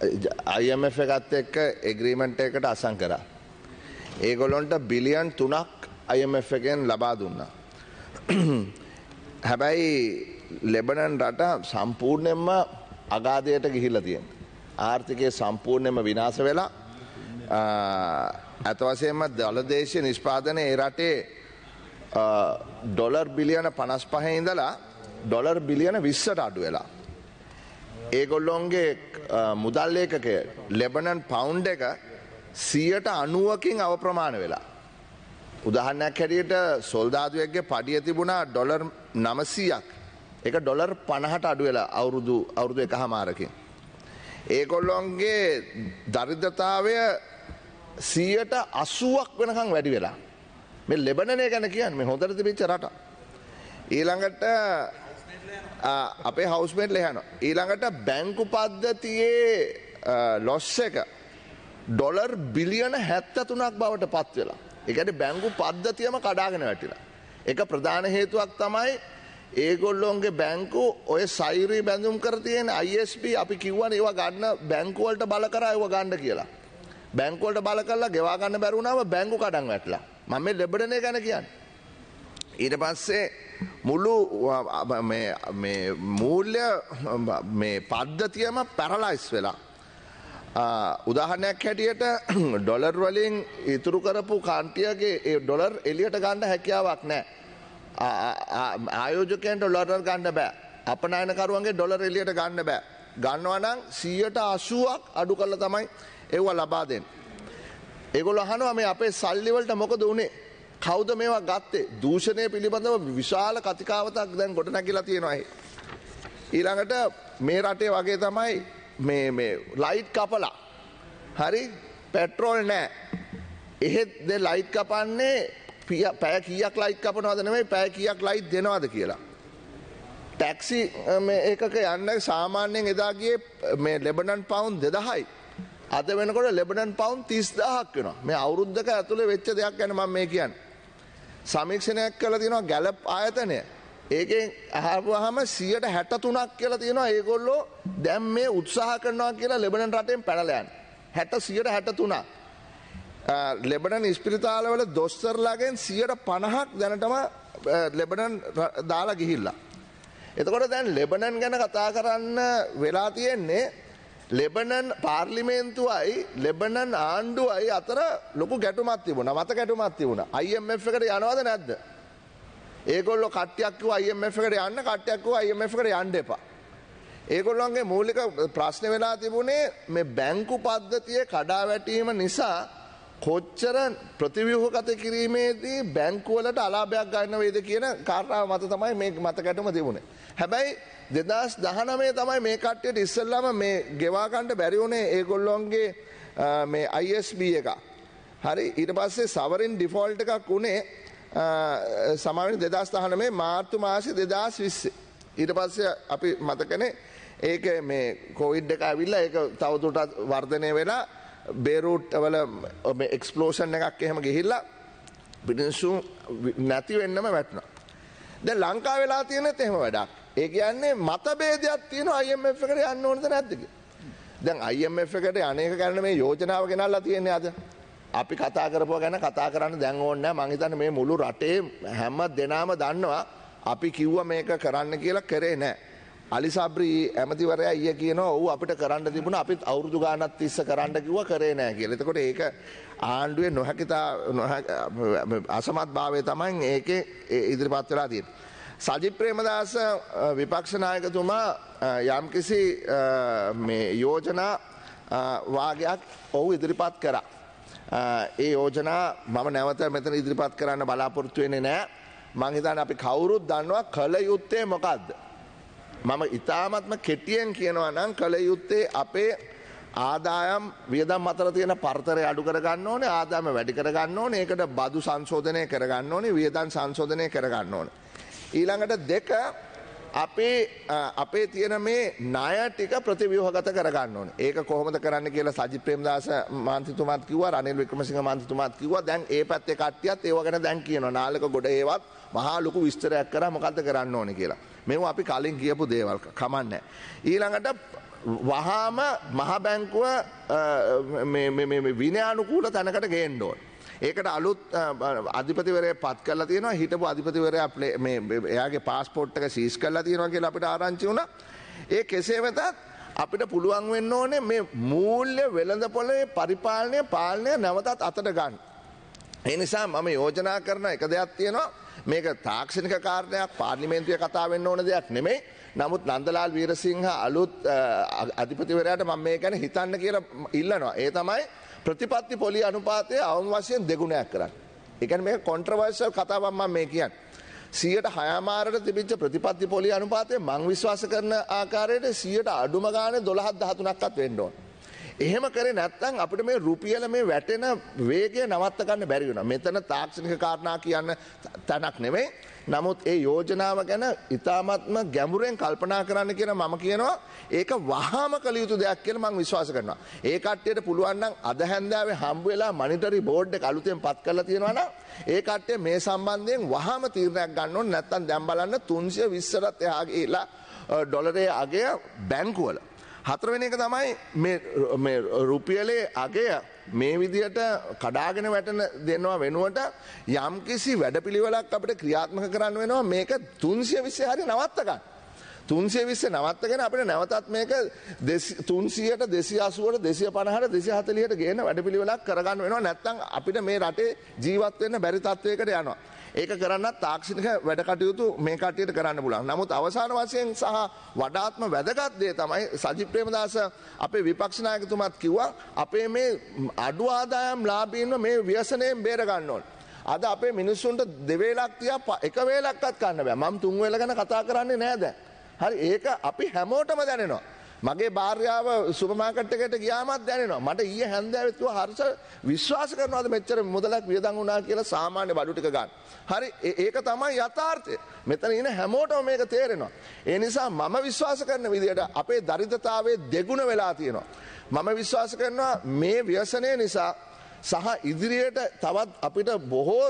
IMF එකත් එක්ක agreement එකකට අසං කරා. ඒගොල්ලොන්ට බිලියන් 3ක් IMF එකෙන් ලබා දුන්නා. හැබැයි ලෙබනන් රට සම්පූර්ණයෙන්ම අගාධයට ගිහිල්ලා තියෙනවා. ආර්ථිකය සම්පූර්ණයෙන්ම විනාශ වෙලා ඇත වශයෙන්ම දලදේශීය නිෂ්පාදනය ඒ රටේ ඩොලර් බිලියන 55 ඉඳලා ඩොලර් බිලියන 20ට අඩු වෙලා. ඒගොල්ලොන්ගේ මුදල් ඒකක ලෙබනන් පවුන්් එක සියට අනුවකින් අවප්‍රමාණ වෙලා. උදහන්නයක් හැටියට සොල්දාදුවක්ගේ පඩිය තිබුණා ඩොලර් නමසීයක් එක ඩොලර් පණහට අඩු වෙලා අවුරුදු අවුරුදු එක හමාරකින්. ඒකොල්ලොන්ගේ දරිද්‍රතාවය සීයට අසුවක් වෙනකං වැඩි වෙලා. මෙ ලෙබනය ගැන කියන්න මේ හොඳර තිබිච්ච රට. ඊළඟට අපේ හවස්මේට් ලෙහනෝ. ඊළඟට බැංකු පද්ධතියේ ලොස්ස එක ඩොලර් බිලියන හැත්තතුනක් බවට පත්වෙලා. එකට බැංගු පද්ධතියම කඩාගෙන වැටිලා. එක ප්‍රධාන හේතුවක් තමයි ඒගොල්ලොන්ගේ බැංකු ඔය සෛරී බැඳුම් කරතියෙන් ISP අපි කිව්වන් ඒවා ගන්න බැංකුවලට බල කර ඇව ගණ්ඩ කියලා. බැංකුවලට බල කරලා ගෙවාගන්න බැරුණාව බැංගු කඩන් වැටලා මම ලෙබඩනය ගැන කියන්න. ඊට පස්සේ මුළු මූල්‍ය මේ පද්ධතියම පැරලයිස් වෙලා. උදාහනයක් හැටියට ඩොලර් වලින් ඉතුරු කරපු කාන්ටියගේ ඒ ඩොලර් එලියට ගණ්ඩ හැකියාවක් නෑ. ආයෝජකයන්ට ඩොලර් ගණ්ඩ බෑ අපනයනකරුවන්ගේ ඩොලර් එලියට ගන්න බෑ. ගන්නවනං සීයට අසුවක් අඩු කරල තමයි ඒව ලබාදෙන්. ඒගොල හනුව මේ අපේ සල්ලිවලට මොකද වනේ කෞද මේවා ගත්තේ දූෂණය පිළිබඳව විශාල කතිකාවතක් දැන් ගොඩ නැකිලා තියෙනයි. ඊළඟට මේ රටේ වගේ තමයි මේ ලයිට් කපලා හරි පැට්‍රෝල් නෑ එහෙත් දෙ ලයිට් කපන්නේ පිය පැය කියක් ලයිට් කපනවද නෙමෙයි පැය කියක් ලයිට් දෙනවද කියලා. ටැක්සි ඒකක යන්න සාමාන්‍යයෙන් එදාගේ මේ ලෙබනන් පවුන් දෙදහයි. අද වෙනකොට ලෙබනන් පවුන් තිස්දාහක් වෙනවා මේ අවුරුද්ධක ඇතුළේ වෙච්ච දෙයක් ගැන මම මේ කියන්නේ. සමීක්ෂණයක් කළ තියෙනවා ගැලප් ආයතනය ඒකෙන් අහපුහම සියට හැට තුනක් කියලා තියෙනවා ඒගොල්ලෝ දැම් මේ උත්සාහ කරනවා කියලා ලෙබනන් රටෙන් පැනලයන්. හැට සියට හැට තුනා. ලෙබනන් ඉස්පිරිතාලවල දොස්තරලාගෙන් සියට පණහක් දැනටම ලෙබනන් දාලා ගිහිල්ලා. එතකොට දැන් ලෙබනන් ගැන කතා කරන්න වෙලා තියෙන්නේ ලෙබනන් පාර්ලිමේන්තුවයි ලෙබනන් ආණ්ඩුවයි අතර ලොකු ගැටුමත් තිබුණ මත ගැටුමත් තිබුණ අයිම් එකට යනවද නැද්ද. ඒකොල්ල කට්යක්ව අයිම් එකට යන්න කට්යක්ව අයිම් එකට යන්ඩ එපා. ඒකොල්ලොන්ගේ මූලික ප්‍රශ්න වෙලා තිබුණේ මේ බැංකු පද්ධතිය කඩා වැටීම නිසා කොච්චර ප්‍රතිව්‍යහගත කිරීමේදී බැංකුවලට අලාභයක් ගන්න වේද කියන කාරණාව මත තමයි මේ මතකැටම තිබුණේ. හැබැයි දෙදස් දහනමේ තමයි මේ කට්ටියට ඉස්සල්ලාම මේ ගෙවාගණ්ඩ බැරිවුණේ ඒගොල්ලොන්ගේ මේ අයිSB එක. හරි ඊට පස්සේ සවරින් ඩිෆෝල්ට් එකක් වුණේ සමවිනි දෙදස් දහනමේ මාර්තු මාසි දෙදස් විස්සේ. ඊට පස්සේ අපි මතකනේ ඒක මේ කොවිඩ් එක ඇවිල්ලා ඒක තවතුටත් වර්ධනය වෙලා බේරූට් වල එක්ස්පලෝෂන් එකක් එහෙම ගිහිල්ලා පිටිසු නැති වෙන්නම වැටුණා. දැන් ලංකාව වෙලා තියෙනත් එහෙම වැඩක්. ඒ කියන්නේ මතභේදයක් තියෙනවා IMF එකට යන්න ඕනද නැද්ද දැන් IMF එකට අනේක කරන මේ යෝජනාව ගෙනල්ලා තියෙන්නේ අද. අපි කතා කරපුවා ගැන කතා කරන්න දැන් ඕනේ නැහැ. මං හිතන්නේ මේ මුළු රටේ හැම දෙනාම දන්නවා අපි කිව්වා මේක කරන්න කියලා කරේ නැහැ. අලි සබ්‍රී ඇමතිවරයා ඊය කියනවා ඔව් අපිට කරන්න තිබුණා අපිත් අවුරුදු ගාණක් තිස්ස කරන්න කිව්වා කරේ නැහැ කියලා. එතකොට ඒක ආණ්ඩුවේ නොහැකිතා අසමත්භාවය තමයි ඒකේ ඉදිරිපත් වෙලා තියෙන්නේ. සජිත් ප්‍රේමදාස විපක්ෂ නායකතුමා යම්කිසි යෝජනා වාගයක් ඔහු ඉදිරිපත් කරා. ඒ යෝජනා මම නැවත මෙතන ඉදිරිපත් කරන්න බලාපොරොත්තු වෙන්නේ නෑ මංහිතන් අපි කවුරුත් දන්නවා කළ යුත්තේ මොකක්ද. මම ඉතාමත්ම කෙටියෙන් කියනවා නම් කළ යුත්තේ අපේ ආදායම් වියදම් අතර තියෙන පරතරය අඩු කරගන්න ඕනේ ආදායම වැඩි කරගන්න ඕනේ ඒකට බදු සංශෝධනය කරගන්න ඕනේ වියදම් සංශෝධනය කරගන්න ඕනේ ඊළඟට දෙක අපේ අපේ තියෙන මේ ණය ටික ප්‍රතිව්‍යුහගත කරගන්න ඕනේ ඒක කොහොමද කරන්න කියලා සජිත් ප්‍රේමදාස මාන්තිතුමාත් කිව්වා රනිල් වික්‍රමසිංහ මාන්තිතුමාත් කිව්වා දැන් ඒ පැත්තේ කට්ටියත් ඒව ගැන දැන් කියනවා නාලක ගොඩ ඒවත් මහා ලොකු විස්තරයක් කරා මොකද්ද කරන්න ඕනේ කියලා. මේවා අපි කලින් කියපු දේවල් කමන්නේ. ඊළඟට වහාම මහ බැංකුව විනයානුකූල තැනකට ගේන්න ඕනේ. ඒකට අලුත් අධිපතිවරය පත් කරලා තියෙනවා හිටපු අධිපතිවරයා එයාගේ පාස්පෝට් එක සීස් කරලා තියෙනවා කියලා අපිට ආරංචි වුණා. ඒ කෙසේ වෙතත් අපිට පුළුවන් වෙන්න ඕනේ මේ මූල්‍ය වෙළඳපොලේ පරිපාලනය පාලනය නැවතත් අතට ගන්න. ඒ නිසා මම යෝජනා කරන එක දෙයක් තියෙනවා මේක තාක්ෂණික කාරණයක් පාර්ලිමේන්තුවය කතා වෙන්න ඕන දෙයක් නෙමෙයි. නමුත් නන්දලාල් වීරසිංහ අලුත් අධිපතිවරයාට මම මේ ගැන හිතන්න කියලා ඉල්ලනවා. ඒ තමයි ප්‍රතිපත්ති පොලි අනුපාතය අවම වශයෙන් දෙගුණයක් කරන්න. එකන් මේ කොන්ට්‍රවර්ශල් කතාවක් මම මේ කියන්න. සියට හයමාරට තිබිච්ච ප්‍රතිපත්ති පොලි අනුපාතය මං විශ්වාස කරන ආකාරයට සියට අඩුම ගාන දොළහත් දහතුනක්වත් වෙන්න ඕන. එහෙම කරේ නැත්නම් අපිට මේ රුපියල මේ වැටෙන වේගය නවත්ත ගන්න බැරි වෙනවා. මෙතන තාක්ෂණික කාරණා කියන්න තැනක් නෙමෙයි. නමුත් ඒ යෝජනාව ගැන ඉතාමත්ම ගැඹුරෙන් කල්පනා කරන්න කියන මම කියනවා ඒක වහාම කළ යුතු දෙයක් කියලා මම විශ්වාස කරනවා. ඒ කට්ටියට පුළුවන් නම් අද හැන්දෑවේ හම්බ වෙලා මොනිටරි බෝඩ් එක අලුතෙන් පත් කරලා තියෙනවා නම් ඒ කට්ටිය මේ සම්බන්ධයෙන් වහාම තීරණයක් ගන්න ඕනේ නැත්නම් දැන් බලන්න 320ට එහා ගිහිලා ඩොලරේ අගය බැංකුවල හතරවෙන එක තමයි රුපියලේ අගය මේ විදියට කඩාගෙන වැටන දෙනවා වෙනුවට යම්කිසි වැඩපිළිවෙලක් අපට ක්‍රියාත්මක කරන්න වෙනවා මේක තුන්සිය විසි හරි නවත්තකන්න. තුන්සේ විස්ස නවත්තගෙන අපට නැවතත් මේක තුන්සියට දෙසි අසුවට දෙසිය පණහට දෙසි හතලියට ගේන වැඩපිළිවෙලක් කරගන්න වෙනවා නැත්තං අපිට මේ රටේ ජීවත්වවෙන්න බැරි තත්වයකට යනවා. ඒක කරන්නත් තාක්ෂණික වැඩ කටයුතු මේ කටයට කරන්න පුලන් නමුත් අවසාන වශයෙන් සහ වඩාත්ම වැදගත්දේ තමයි සජිප්‍රේමදාස අපේ විපක්ෂනායකතුමත් කිව්වා අපේ මේ අඩු ආදායම් ලාබීන්ව මේ ව්‍යසනයෙන් බේරගන්න ඕන. අද අපේ මිනිස්සුන්ට දෙවේලක් තියා එක වේලක්වත් කන්න බෑ මම තුන්වේල ගැන කතා කරන්නේ නෑ දැන්. හරි ඒක අපි හැමෝටම දැනෙනවා. මගේ භාර්යාව සුපමාකට් එකට ගියාමත් දැනෙනවා. මට ඊයේ හැන්දෑවේ තුව හර්ෂ විශ්වාස කරනවාද මෙච්චර මුදලක් වියදම් වුණා කියලා සාමාන්‍ය බඩු ටික ගන්න. හරි ඒක තමයි යථාර්ථය. මෙතන ඉන්න හැමෝටම මේක තේරෙනවා. ඒ නිසා මම විශ්වාස කරන විදිහට අපේ දරිද්‍රතාවයේ දෙගුණ වෙලා තියෙනවා. මම විශ්වාස කරනවා මේ ව්‍යසනය නිසා සහ ඉදිරියට තවත් අපිට බොහෝ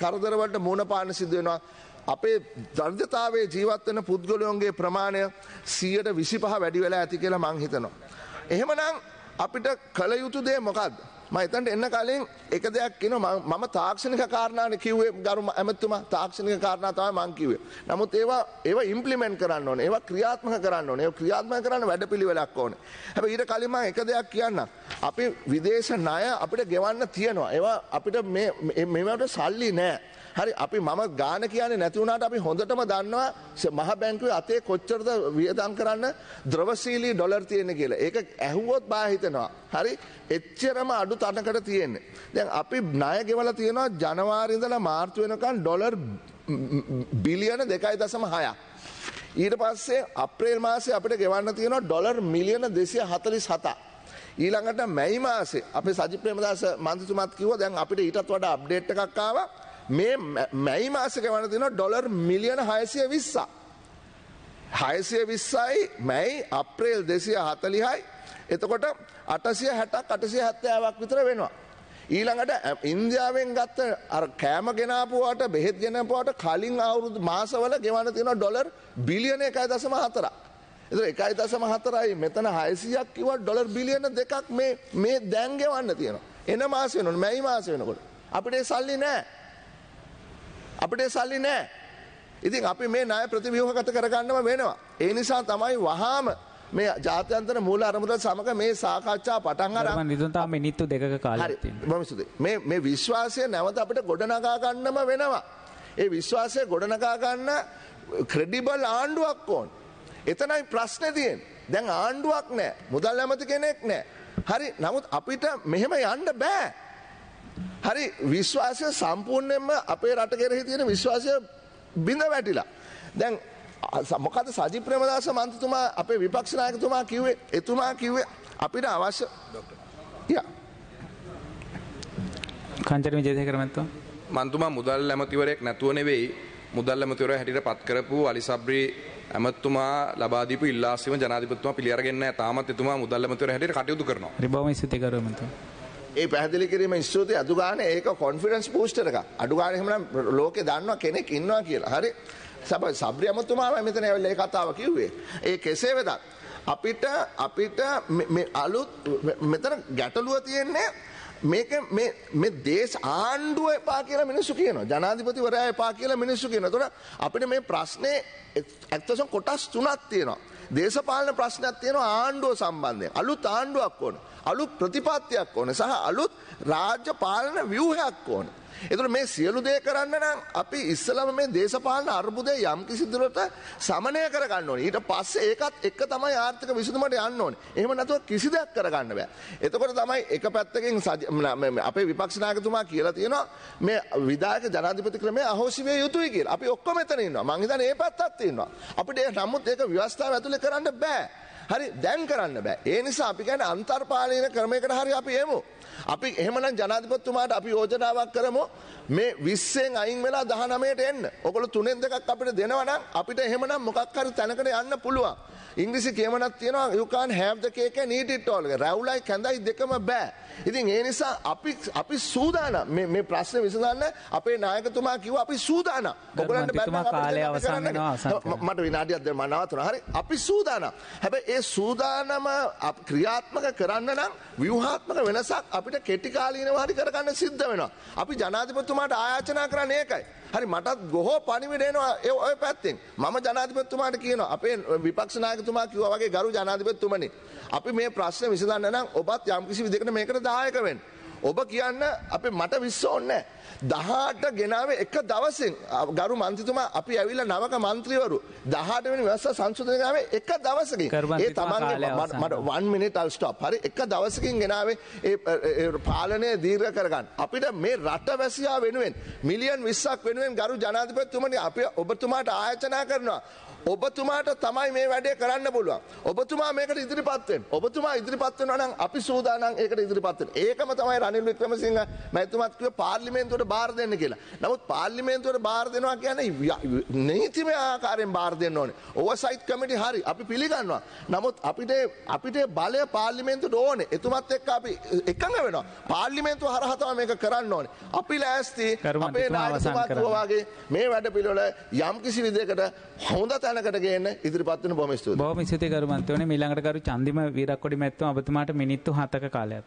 කරදරවලට මුණ පාන්න සිද්ධ වෙනවා. අපේ දර්ධතාවේ ජීවත්වන පුද්ගලයොන්ගේ ප්‍රමාණය සියයට විසිපහ වැඩි වෙලා ඇති කියලා මං හිතනවා. එහෙමනම් අපිට කළ යුතු දේ මොකක්ද. මහිතන්ට එන්න කලින් එක දෙයක් කියන මම තාක්ෂණික කාරණාන කිව්වේ ගරු ඇමතුම තාක්ෂණික කාරණාතාව මංකිවේ. නමුත් ඒවා ඒ ඉම්පලිමෙන්ට් කරන්න ඕන ඒවා ක්‍රියාත්මක කරන්න ඕන ඒ ක්‍රියාත්ම කරන්න වැඩ පිළිවෙලක් ඕන. හැබ ඊට කලින්ම එක දෙයක් කියන්න. අපි විදේශ ණය අපිට ගෙවන්න තියෙනවා. ඒවා අපිට මෙවට සල්ලි නෑ. හරි අපි මම ගාන කියන්නේ නැති වුණාට අපි හොඳටම දන්නවා මහ බැංකුවේ අතේ කොච්චරද වියදම් කරන්න ද්‍රවශීලී ඩොලර් තියෙන කියලා. ඒක ඇහුවොත් බා හිතනවා. හරි එච්චරම අඩු තනකට තියෙන්නේ. දැන් අපි ණය ගෙවලා තියෙනවා ජනවාරි ඉඳලා මාර්තු වෙනකන් ඩොලර් බිලියන 2.6ක්. ඊට පස්සේ අප්‍රේල් මාසේ අපිට ගෙවන්න තියෙනවා ඩොලර් මිලියන 247ක්. ඊළඟට මැයි මාසේ අපේ සජිත් ප්‍රේමදාස මන්ත්‍රීතුමාත් කිව්වා දැන් අපිට ඊටත් වඩා අප්ඩේට් එකක් ආවා. මේ මැයි මාසක වන තින ඩොලර් මිලියන හයසිය විස්සා. හයසිය විස්සයි මැයි අප්‍රේල් දෙසිය හතලිහයි එතකොට අටසිය හැටක් අටසිය හැත්තෑවක් විතර වෙනවා. ඊළඟට ඉන්දියාවෙන් ගත්ත කෑම ගෙනාපුවාට බෙහෙත් ගෙනපුවාට කලින් අවුරුදු මාසවල ගෙවන තියෙන ඩොලර් බිලියන එකයි දසම හතරක්. එතන එකයි දසම හතරයි මෙතන 600ක් කිව්වා ඩොලර් බිලියන දෙකක් මේ මේ දැන් ගෙවන්න තියෙනවා. එන මාස වෙනවනේ මැයි මාස වෙනකොට. අපිට සල්ලි නැහැ. අපිට සල්ලි නෑ. ඉතින් අපි මේ ණය ප්‍රතිව්‍යුහගත කරගන්නම වෙනවා. ඒ නිසා තමයි වහාම මේ ජාත්‍යන්තර මූල අරමුදල් සමග මේ සාකච්ඡා පටන් අරන් නිදුන්තා මිනිත්තු දෙකක කාලයක් තියෙනවා. මම සුදේ. මේ මේ විශ්වාසය නැවත අපිට ගොඩනගා ගන්නම වෙනවා. ඒ විශ්වාසය ගොඩනගා ගන්න ක්‍රෙඩිබල් ආණ්ඩුවක් ඕන. එතනයි ප්‍රශ්නේ තියෙන්නේ. දැන් ආණ්ඩුවක් නැහැ. මුදල් ඇමති කෙනෙක් නැහැ. හරි. නමුත් අපිට මෙහෙම යන්න බෑ. හරි විශ්වාසය සම්පූර්ණයෙන්ම අපේ රට කෙරෙහි තියෙන විශ්වාසය බිඳ වැටිලා. දැන් මොකද සජි ප්‍රමදාස මන්තතුමා අපේ විපක්ෂනායකතුමා කිව්වේ එතුමා කිව්වේ අපිට අවශ්‍ය කංචර විජේතය කරමැත්තුව මන්තුමා මුදල් ඇමතිවරයෙක් නැතුව නෙවෙයි මුදල් ඇමතිවර හැටියට පත් කරපු අලිසබ්‍රී ඇමත්තුමා ලබා දීපු ඉල්ලාසිම ජනාධිපතිතුමා පිළිඅරගෙන නැහැ තාමත් එතුමා මුදල් ඇමතිවර හැටියට කටයුතු කරනවා. රිබෝම ඉස්සිතේ කරුවා මන්තුමා. ඒ පැහැදිලි කිරීමෙන් ස්තුතියි අඩු ගානේ ඒක කොන්ෆිඩන්ස් බූස්ටර් එකක්. අඩු ගානේ එහෙමනම් ලෝකේ දන්නවා කෙනෙක් ඉන්නවා කියලා. හරි. සබ සබ්‍රි අමතුමාමයි මෙතන ඇවිල්ලා ඒ කතාව කිව්වේ. ඒ කෙසේ වෙතත් අපිට අපිට අලුත් මෙතන ගැටලුව තියෙන්නේ මේක මේ දේශ ආණ්ඩුව එපා කියලා මිනිස්සු කියනවා. ජනාධිපතිවරයා එපා කියලා මිනිස්සු කියනවා. ඒතකොට අපිට මේ ප්‍රශ්නේ ඇත්තටම කොටස් තුනක් තියෙනවා. දේශපාලන ප්‍රශ්නයක් තියෙනවා ආණ්ඩුව සම්බන්ධයෙන්. අලුත් ආණ්ඩුවක් ඕන. අලුත් ප්‍රතිපත්තියක් ඕන. සහ අලුත් රාජ්‍ය පාලන ව්‍යුහයක් ඕන. එතුට මේ සියලු දේ කරන්න නම් අපි ඉස්සලම මේ දේශපාලන අර්බුදය යම් කිසිදුරට සමනය කරගන්න ඕන ඊට පස්සේ ඒකත් එක් තමයි ආර්ථික විසඳමට යන්න ඕන එහම නැතුව කිසි දෙයක් කරගන්න බෑ. එතකොට තමයි එක පැත්තකින් අපේ විපක්ෂනාගතුමා කියලා තියෙනවා මේ විදාක ජනාධිපති ක්‍රමය අහෝසිවය යුතුයි කිය අපි ඔක්කො මෙතනන්නවා මංහිතන ඒ පත්තත්තින්නවා අපිට නමුත් ඒක ව්‍යවස්ථාව ඇතුළ කරන්න බෑ. හරි දැන් කරන්න බෑ. ඒ නිසා අපි කියන්නේ අන්තර්පාලීන ක්‍රමයකට හරි අපි එමු. අපි එහෙමනම් ජනාධිපතිතුමාට අපි යෝජනාවක් කරමු මේ 20න් අයින් වෙලා 19ට එන්න. ඔගොල්ලෝ තුනෙන් දෙකක් අපිට දෙනවා නම් අපිට එහෙමනම් මොකක් හරි තැනකට යන්න පුළුවන්. ඉංග්‍රීසි කියමනක් තියෙනවා you can't have the cake and eat it all. රැවුලයි කැඳයි දෙකම බෑ. ඉතින් ඒ නිසා අපි අපි සූදානම් මේ මේ ප්‍රශ්නේ විසඳන්න අපේ නායකතුමා කිව්වා අපි සූදානම්. ඔයගොල්ලන්ට බෑ මට විනාඩියක් දෙන්න මම නවතුනා. හරි අපි සූදානම්. හැබැයි ඒ සූදානම ක්‍රියාත්මක කරන්න නම් ව්‍යුහාත්මක වෙනසක් අපිට කෙටි කාලීනව හරි කරගන්න සිද්ධ වෙනවා. අපි ජනාධිපතිතුමාට ආයාචනා කරන්නේ ඒකයි. හරි මටත් ගොහෝ පණිවිඩ එනවා ඒ ඔය පැත්තෙන්. මම ජනාධිපතිතුමාට කියනවා අපේ විපක්ෂ නායකතුමා කිව්වා වගේ ගරු ජනාධිපතිතුමනි. අපි මේ ප්‍රශ්නේ විසඳන්න නම් ඔබත් යම්කිසි විදිහකට මේකට දායක වෙන්න. ඔබ කියන්න අප මට විස්ස ඕන්න දහට ගෙනාව එක දවසින් ගරු මන්තිතුමා අපි ඇවිල්ල නවක මන්ත්‍රීවරු දහට වෙන වස්ස සංශුධනාව එක දවසකින් ඒ තමන්ට වන්මිනිට අල්ස්ටප් හරි එක දවසකින් ගෙනාවේ ඒ පාලනය දීර්ග කරගන්න අපිට මේ රට වැසියා වෙනුවෙන් මිලියන් විස්සක් වෙනුවෙන් ගරු ජනාධිපත්තුමට අපි ඔබතුමාට ආයචනා කරනවා ඔබතුමාට තමයි මේ වැඩේ කරන්න පුළුවන්. ඔබතුමා මේකට ඉදිරිපත්වෙන් ඔබතුමා ඉදිරිපත්වෙන නම් අපි සූදානම් ඒකට ඉදිරිපත්වෙන ඒකම තමයි අනිල් වික්‍රමසිංහ මැතිතුමත් කිව්ව පාර්ලිමේන්තුවට බාර දෙන්න කියලා. නමුත් පාර්ලිමේන්තුවට බාර දෙනවා කියන්නේ නීතිමය ආකාරයෙන් බාර දෙන්න ඕනේ. ඕවර්සයිට් කමිටි හරි අපි පිළිගන්නවා. නමුත් අපිට අපිට බලය පාර්ලිමේන්තුවට ඕනේ. එතුමත් එක්ක අපි එකඟ වෙනවා. පාර්ලිමේන්තුව හරහා තමයි මේක කරන්න ඕනේ. අපි ලෑස්ති අපේ නායකතුමාතුම වගේ මේ වැඩ පිළිවෙල යම් කිසි විදිහකට හොඳ තැනකට ගේන්න ඉදිරිපත් වෙන බොහොම ස්තුතියි. බොහොම ස්තුතියි කරුමන්තෝනේ ඊළඟට කරු චන්දිම වීරක්කොඩි මැතිතුමා ඔබතුමාට මිනිත්තු 7ක කාලයක්.